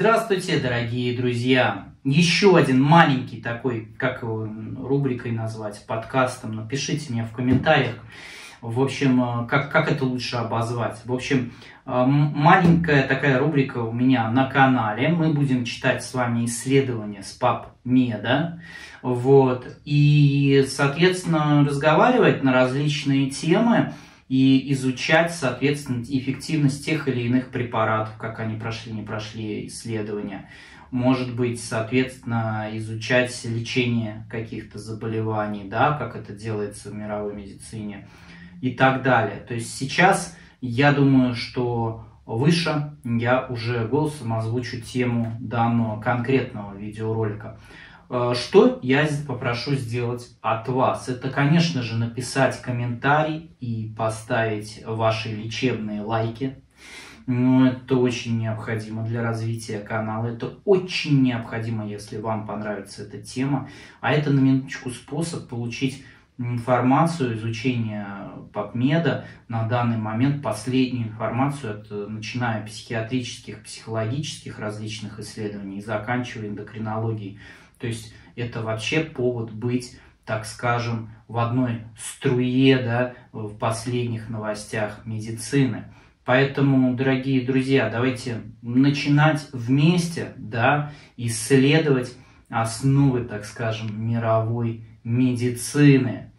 Здравствуйте, дорогие друзья! Еще один маленький такой, как его рубрикой назвать, подкастом, напишите мне в комментариях, в общем, э, как, как это лучше обозвать. В общем, э, маленькая такая рубрика у меня на канале. Мы будем читать с вами исследования с пап меда. Вот. И, соответственно, разговаривать на различные темы и изучать, соответственно, эффективность тех или иных препаратов, как они прошли, не прошли исследования. Может быть, соответственно, изучать лечение каких-то заболеваний, да, как это делается в мировой медицине и так далее. То есть сейчас я думаю, что выше я уже голосом озвучу тему данного конкретного видеоролика. Э, что я попрошу сделать от вас? Это, конечно же, написать комментарий и поставить ваши лечебные лайки. Но это очень необходимо для развития канала. Это очень необходимо, если вам понравится эта тема. А это на минуточку способ получить информацию, изучение PubMed, на данный момент последнюю информацию, от, начиная психиатрических, психологических различных исследований заканчивая эндокринологией. То есть это вообще повод быть, так скажем, в одной струе да, в последних новостях медицины. Поэтому, дорогие друзья, давайте начинать вместе да, исследовать основы, так скажем, мировой медицины.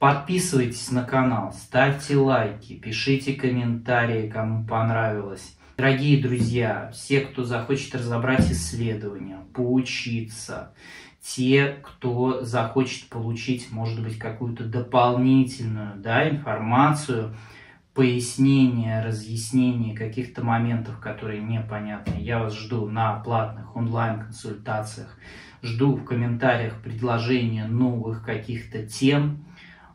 Подписывайтесь на канал, ставьте лайки, пишите комментарии, кому понравилось. Дорогие друзья, все, кто захочет разобрать исследования, поучиться, те, кто захочет получить, может быть, какую-то дополнительную да, информацию, пояснение, разъяснение каких-то моментов, которые непонятны, я вас жду на платных онлайн-консультациях, жду в комментариях предложения новых каких-то тем,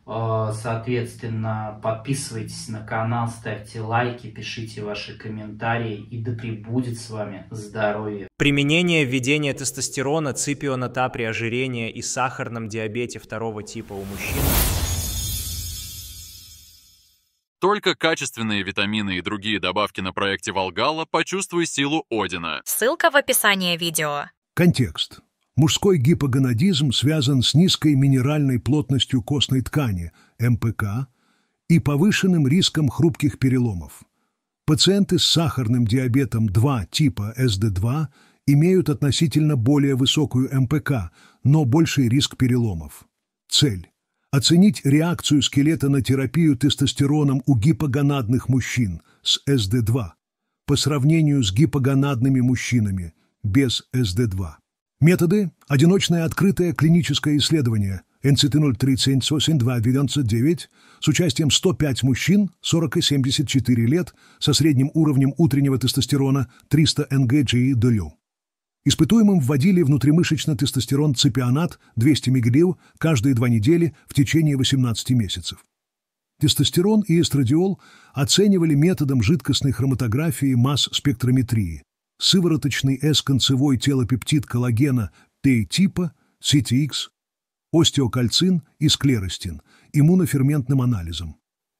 Э, соответственно, подписывайтесь на канал, ставьте лайки, пишите ваши комментарии и да пребудет с вами здоровье. Применение введения тестостерона, ципионата при ожирении и сахарном диабете второго типа у мужчин. Только качественные витамины и другие добавки на проекте Волгала «Почувствуй силу Одина». Ссылка в описании видео. Контекст. Мужской гипогонадизм связан с низкой минеральной плотностью костной ткани, МПК, и повышенным риском хрупких переломов. Пациенты с сахарным диабетом 2 типа СД2 имеют относительно более высокую МПК, но больший риск переломов. Цель – оценить реакцию скелета на терапию тестостероном у гипогонадных мужчин с СД2 по сравнению с гипогонадными мужчинами без СД2. Методы – одиночное открытое клиническое исследование nct 03 с участием 105 мужчин 40 и 74 лет со средним уровнем утреннего тестостерона 300 НГГИ-ДЮ. Испытуемым вводили внутримышечно-тестостерон ципионат 200 мг каждые два недели в течение 18 месяцев. Тестостерон и эстрадиол оценивали методом жидкостной хроматографии масс-спектрометрии, сывороточный С-концевой телопептид коллагена Т-типа, CTX, остеокальцин и склеростин, иммуноферментным анализом,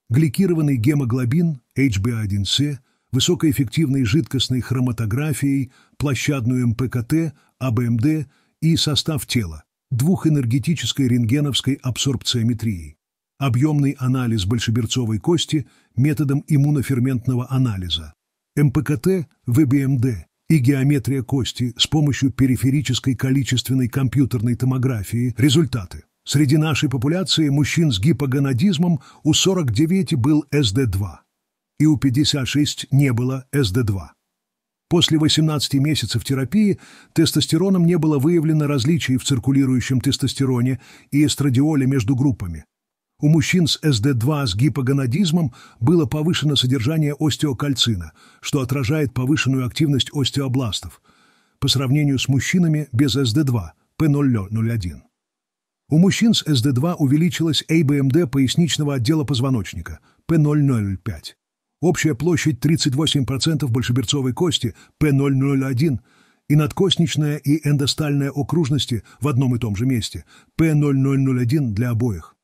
гликированный гемоглобин HbA1c, высокоэффективной жидкостной хроматографией, площадную МПКТ, АБМД и состав тела, двухэнергетической рентгеновской абсорбциометрией, объемный анализ большеберцовой кости методом иммуноферментного анализа, МПКТ, ВБМД и геометрия кости с помощью периферической количественной компьютерной томографии результаты. Среди нашей популяции мужчин с гипогонадизмом у 49 был СД2, и у 56 не было СД2. После 18 месяцев терапии тестостероном не было выявлено различий в циркулирующем тестостероне и эстрадиоле между группами. У мужчин с СД2 с гипогонадизмом было повышено содержание остеокальцина, что отражает повышенную активность остеобластов по сравнению с мужчинами без СД2 P0001. У мужчин с СД2 увеличилась АБМД эм поясничного отдела позвоночника P005. Общая площадь 38% большеберцовой кости P001 и надкосничная и эндостальная окружности в одном и том же месте P0001 для обоих.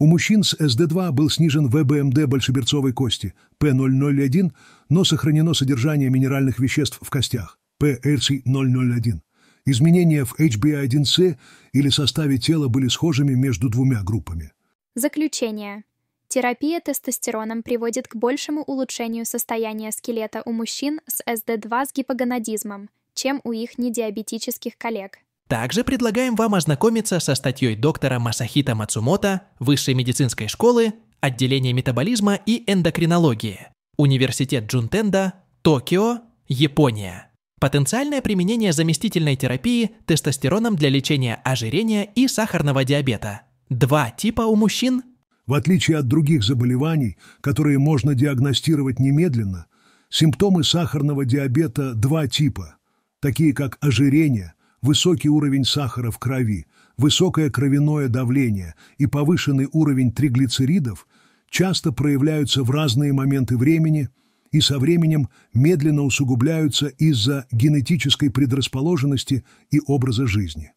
У мужчин с СД-2 был снижен ВБМД эм большеберцовой кости, П001, но сохранено содержание минеральных веществ в костях, ПРЦ001. Изменения в HbA1c или составе тела были схожими между двумя группами. Заключение. Терапия тестостероном приводит к большему улучшению состояния скелета у мужчин с СД2 с гипогонадизмом, чем у их недиабетических коллег. Также предлагаем вам ознакомиться со статьей доктора Масахита Мацумото Высшей медицинской школы, отделение метаболизма и эндокринологии, Университет Джунтенда, Токио, Япония. Потенциальное применение заместительной терапии тестостероном для лечения ожирения и сахарного диабета. Два типа у мужчин. В отличие от других заболеваний, которые можно диагностировать немедленно, симптомы сахарного диабета два типа, такие как ожирение – высокий уровень сахара в крови, высокое кровяное давление и повышенный уровень триглицеридов часто проявляются в разные моменты времени и со временем медленно усугубляются из-за генетической предрасположенности и образа жизни.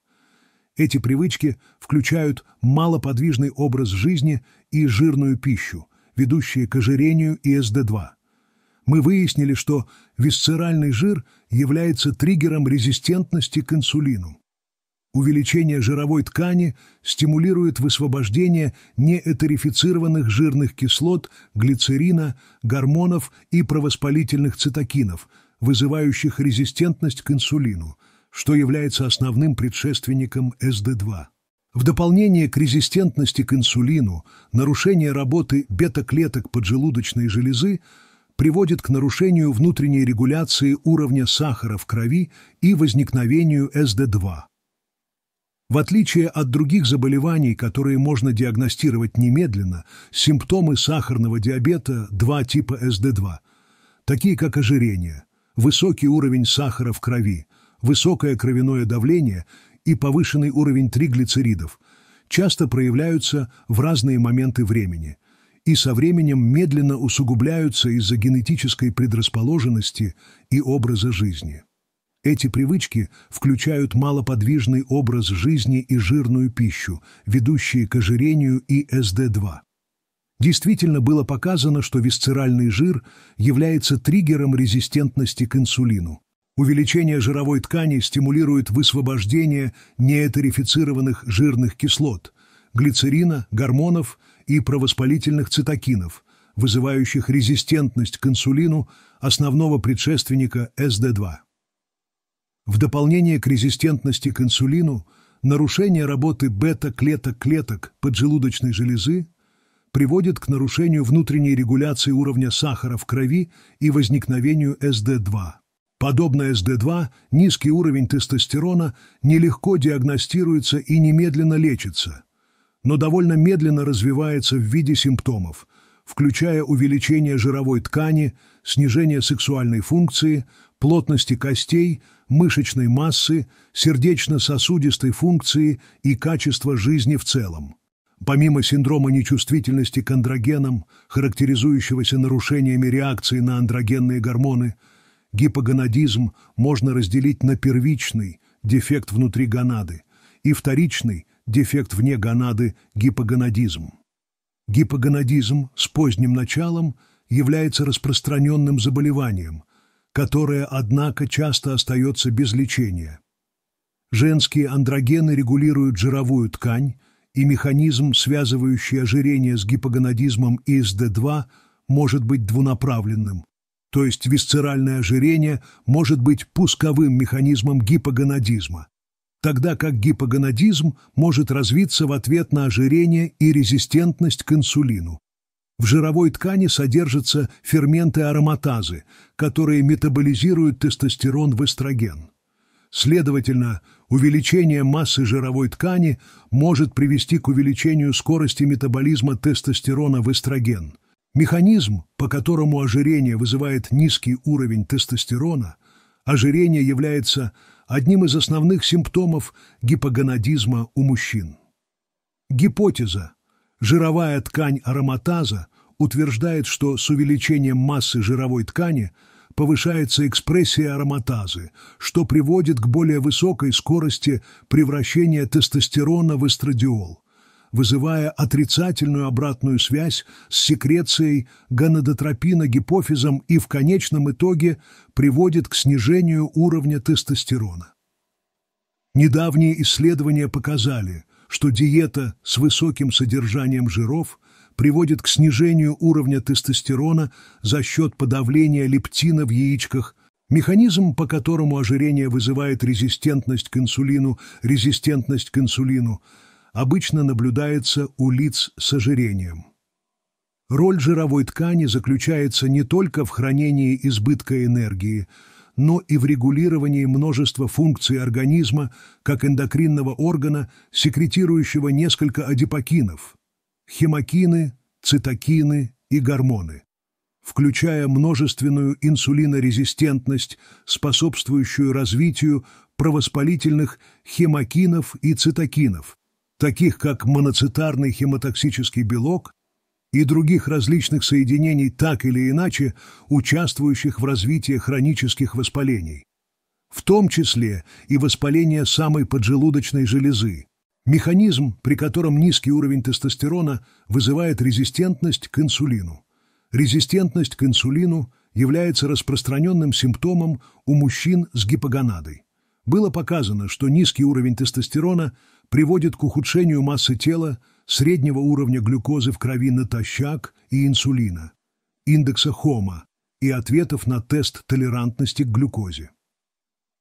Эти привычки включают малоподвижный образ жизни и жирную пищу, ведущие к ожирению и СД2 мы выяснили, что висцеральный жир является триггером резистентности к инсулину. Увеличение жировой ткани стимулирует высвобождение неэтерифицированных жирных кислот, глицерина, гормонов и провоспалительных цитокинов, вызывающих резистентность к инсулину, что является основным предшественником СД2. В дополнение к резистентности к инсулину, нарушение работы бета-клеток поджелудочной железы – приводит к нарушению внутренней регуляции уровня сахара в крови и возникновению СД2. В отличие от других заболеваний, которые можно диагностировать немедленно, симптомы сахарного диабета 2 типа СД2, такие как ожирение, высокий уровень сахара в крови, высокое кровяное давление и повышенный уровень триглицеридов, часто проявляются в разные моменты времени – и со временем медленно усугубляются из-за генетической предрасположенности и образа жизни. Эти привычки включают малоподвижный образ жизни и жирную пищу, ведущие к ожирению и СД2. Действительно было показано, что висцеральный жир является триггером резистентности к инсулину. Увеличение жировой ткани стимулирует высвобождение неэтерифицированных жирных кислот – глицерина, гормонов и провоспалительных цитокинов, вызывающих резистентность к инсулину основного предшественника СД2. В дополнение к резистентности к инсулину, нарушение работы бета-клеток клеток поджелудочной железы приводит к нарушению внутренней регуляции уровня сахара в крови и возникновению СД2. Подобно СД2, низкий уровень тестостерона нелегко диагностируется и немедленно лечится – но довольно медленно развивается в виде симптомов, включая увеличение жировой ткани, снижение сексуальной функции, плотности костей, мышечной массы, сердечно-сосудистой функции и качества жизни в целом. Помимо синдрома нечувствительности к андрогенам, характеризующегося нарушениями реакции на андрогенные гормоны, гипогонадизм можно разделить на первичный – дефект внутри гонады и вторичный дефект вне гонады – гипогонадизм. Гипогонадизм с поздним началом является распространенным заболеванием, которое, однако, часто остается без лечения. Женские андрогены регулируют жировую ткань, и механизм, связывающий ожирение с гипогонадизмом и ИСД-2, может быть двунаправленным, то есть висцеральное ожирение может быть пусковым механизмом гипогонадизма, тогда как гипогонадизм может развиться в ответ на ожирение и резистентность к инсулину. В жировой ткани содержатся ферменты ароматазы, которые метаболизируют тестостерон в эстроген. Следовательно, увеличение массы жировой ткани может привести к увеличению скорости метаболизма тестостерона в эстроген. Механизм, по которому ожирение вызывает низкий уровень тестостерона, ожирение является одним из основных симптомов гипогонадизма у мужчин. Гипотеза «жировая ткань ароматаза» утверждает, что с увеличением массы жировой ткани повышается экспрессия ароматазы, что приводит к более высокой скорости превращения тестостерона в эстрадиол – вызывая отрицательную обратную связь с секрецией гонадотропина гипофизом и в конечном итоге приводит к снижению уровня тестостерона. Недавние исследования показали, что диета с высоким содержанием жиров приводит к снижению уровня тестостерона за счет подавления лептина в яичках, механизм, по которому ожирение вызывает резистентность к инсулину, резистентность к инсулину – обычно наблюдается у лиц с ожирением. Роль жировой ткани заключается не только в хранении избытка энергии, но и в регулировании множества функций организма, как эндокринного органа, секретирующего несколько адипокинов – хемокины, цитокины и гормоны, включая множественную инсулинорезистентность, способствующую развитию провоспалительных хемокинов и цитокинов, таких как моноцитарный хемотоксический белок и других различных соединений, так или иначе участвующих в развитии хронических воспалений, в том числе и воспаление самой поджелудочной железы, механизм, при котором низкий уровень тестостерона вызывает резистентность к инсулину. Резистентность к инсулину является распространенным симптомом у мужчин с гипогонадой. Было показано, что низкий уровень тестостерона приводит к ухудшению массы тела, среднего уровня глюкозы в крови натощак и инсулина, индекса хома и ответов на тест толерантности к глюкозе.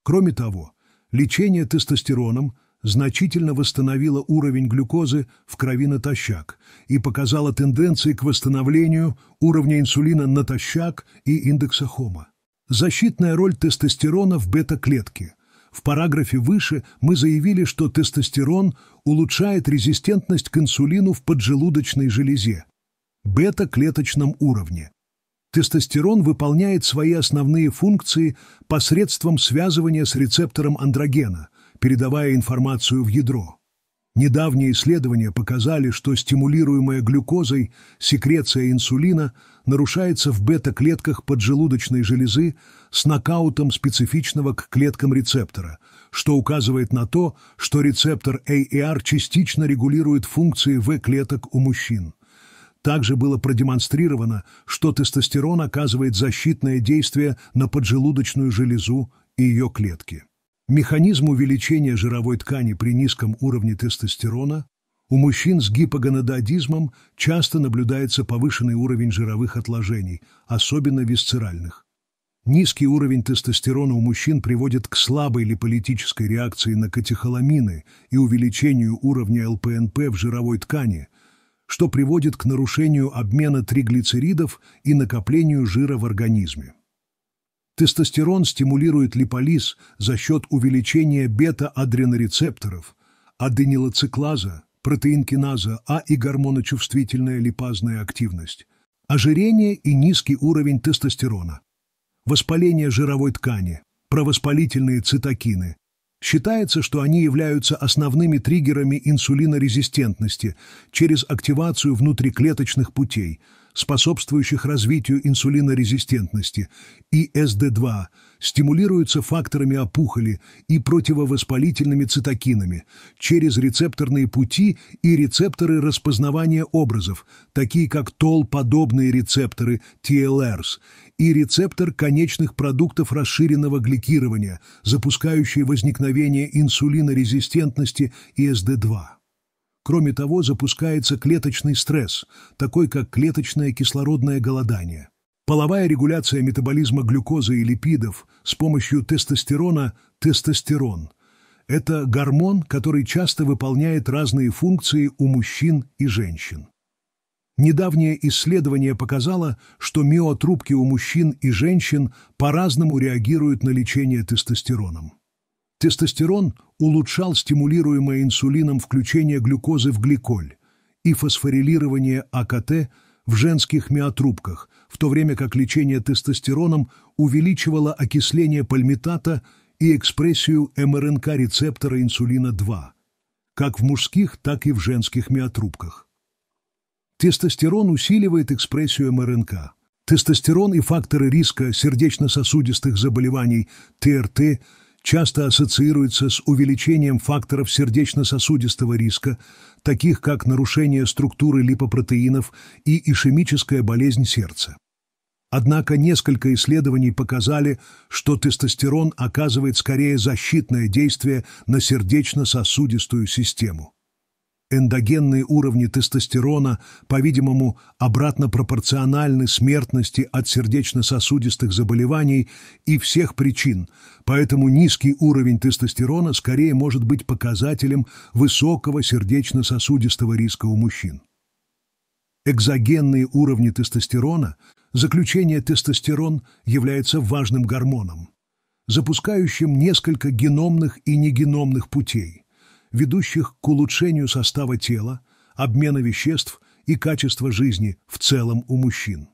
Кроме того, лечение тестостероном значительно восстановило уровень глюкозы в крови натощак и показало тенденции к восстановлению уровня инсулина натощак и индекса хома. Защитная роль тестостерона в бета-клетке – в параграфе выше мы заявили, что тестостерон улучшает резистентность к инсулину в поджелудочной железе, бета-клеточном уровне. Тестостерон выполняет свои основные функции посредством связывания с рецептором андрогена, передавая информацию в ядро. Недавние исследования показали, что стимулируемая глюкозой секреция инсулина нарушается в бета-клетках поджелудочной железы с нокаутом специфичного к клеткам рецептора, что указывает на то, что рецептор AER частично регулирует функции В-клеток у мужчин. Также было продемонстрировано, что тестостерон оказывает защитное действие на поджелудочную железу и ее клетки. Механизм увеличения жировой ткани при низком уровне тестостерона у мужчин с гипогонададизмом часто наблюдается повышенный уровень жировых отложений, особенно висцеральных. Низкий уровень тестостерона у мужчин приводит к слабой липолитической реакции на катехоламины и увеличению уровня ЛПНП в жировой ткани, что приводит к нарушению обмена триглицеридов и накоплению жира в организме. Тестостерон стимулирует липолиз за счет увеличения бета-адренорецепторов, аденилоциклаза, протеинкиназа А и гормоночувствительная липазная активность, ожирение и низкий уровень тестостерона, воспаление жировой ткани, провоспалительные цитокины. Считается, что они являются основными триггерами инсулинорезистентности через активацию внутриклеточных путей – способствующих развитию инсулинорезистентности, и СД2 стимулируются факторами опухоли и противовоспалительными цитокинами через рецепторные пути и рецепторы распознавания образов, такие как Тол-подобные рецепторы TLRs и рецептор конечных продуктов расширенного гликирования, запускающие возникновение инсулинорезистентности и СД2. Кроме того, запускается клеточный стресс, такой как клеточное кислородное голодание. Половая регуляция метаболизма глюкозы и липидов с помощью тестостерона – тестостерон. Это гормон, который часто выполняет разные функции у мужчин и женщин. Недавнее исследование показало, что миотрубки у мужчин и женщин по-разному реагируют на лечение тестостероном. Тестостерон улучшал стимулируемое инсулином включение глюкозы в гликоль и фосфорилирование АКТ в женских миотрубках, в то время как лечение тестостероном увеличивало окисление пальмитата и экспрессию МРНК-рецептора инсулина-2, как в мужских, так и в женских миотрубках. Тестостерон усиливает экспрессию МРНК. Тестостерон и факторы риска сердечно-сосудистых заболеваний ТРТ – часто ассоциируется с увеличением факторов сердечно-сосудистого риска, таких как нарушение структуры липопротеинов и ишемическая болезнь сердца. Однако несколько исследований показали, что тестостерон оказывает скорее защитное действие на сердечно-сосудистую систему. Эндогенные уровни тестостерона, по-видимому, обратно пропорциональны смертности от сердечно-сосудистых заболеваний и всех причин, поэтому низкий уровень тестостерона скорее может быть показателем высокого сердечно-сосудистого риска у мужчин. Экзогенные уровни тестостерона, заключение тестостерон является важным гормоном, запускающим несколько геномных и негеномных путей ведущих к улучшению состава тела, обмена веществ и качества жизни в целом у мужчин.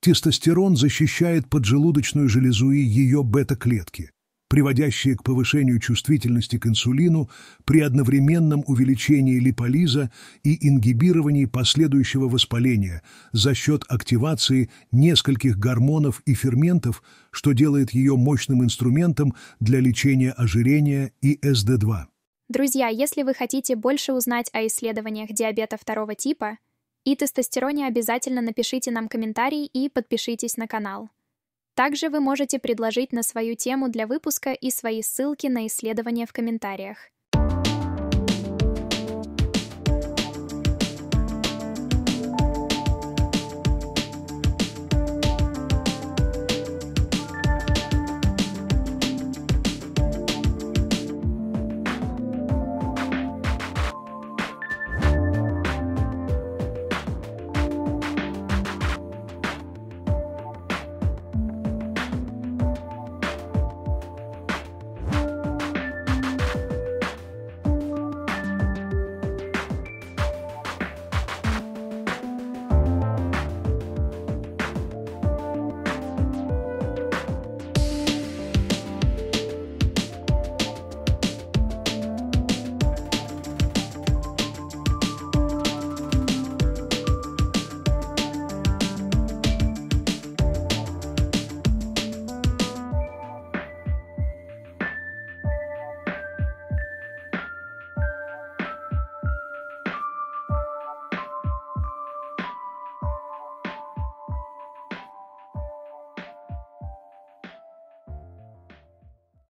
Тестостерон защищает поджелудочную железу и ее бета-клетки, приводящие к повышению чувствительности к инсулину при одновременном увеличении липолиза и ингибировании последующего воспаления за счет активации нескольких гормонов и ферментов, что делает ее мощным инструментом для лечения ожирения и СД2. Друзья, если вы хотите больше узнать о исследованиях диабета второго типа и тестостероне, обязательно напишите нам комментарий и подпишитесь на канал. Также вы можете предложить на свою тему для выпуска и свои ссылки на исследования в комментариях.